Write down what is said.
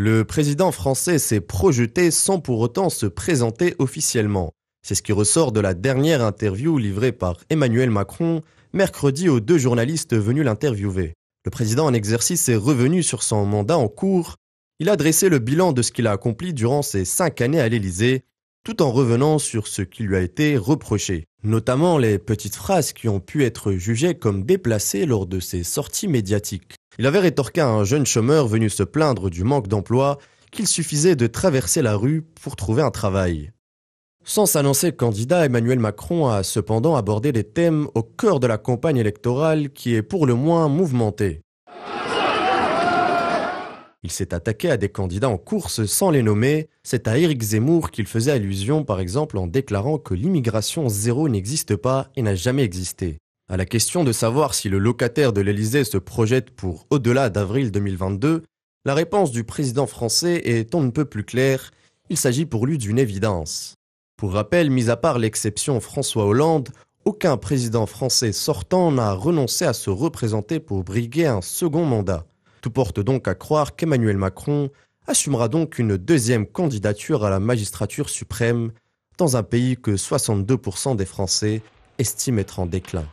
Le président français s'est projeté sans pour autant se présenter officiellement. C'est ce qui ressort de la dernière interview livrée par Emmanuel Macron mercredi aux deux journalistes venus l'interviewer. Le président en exercice est revenu sur son mandat en cours. Il a dressé le bilan de ce qu'il a accompli durant ses cinq années à l'Élysée, tout en revenant sur ce qui lui a été reproché, notamment les petites phrases qui ont pu être jugées comme déplacées lors de ses sorties médiatiques. Il avait rétorqué à un jeune chômeur venu se plaindre du manque d'emploi qu'il suffisait de traverser la rue pour trouver un travail. Sans s'annoncer candidat, Emmanuel Macron a cependant abordé des thèmes au cœur de la campagne électorale qui est pour le moins mouvementée. Il s'est attaqué à des candidats en course sans les nommer. C'est à Éric Zemmour qu'il faisait allusion par exemple en déclarant que l'immigration zéro n'existe pas et n'a jamais existé. À la question de savoir si le locataire de l'Elysée se projette pour au-delà d'avril 2022, la réponse du président français est on ne peut plus claire, il s'agit pour lui d'une évidence. Pour rappel, mis à part l'exception François Hollande, aucun président français sortant n'a renoncé à se représenter pour briguer un second mandat. Tout porte donc à croire qu'Emmanuel Macron assumera donc une deuxième candidature à la magistrature suprême dans un pays que 62% des Français estiment être en déclin.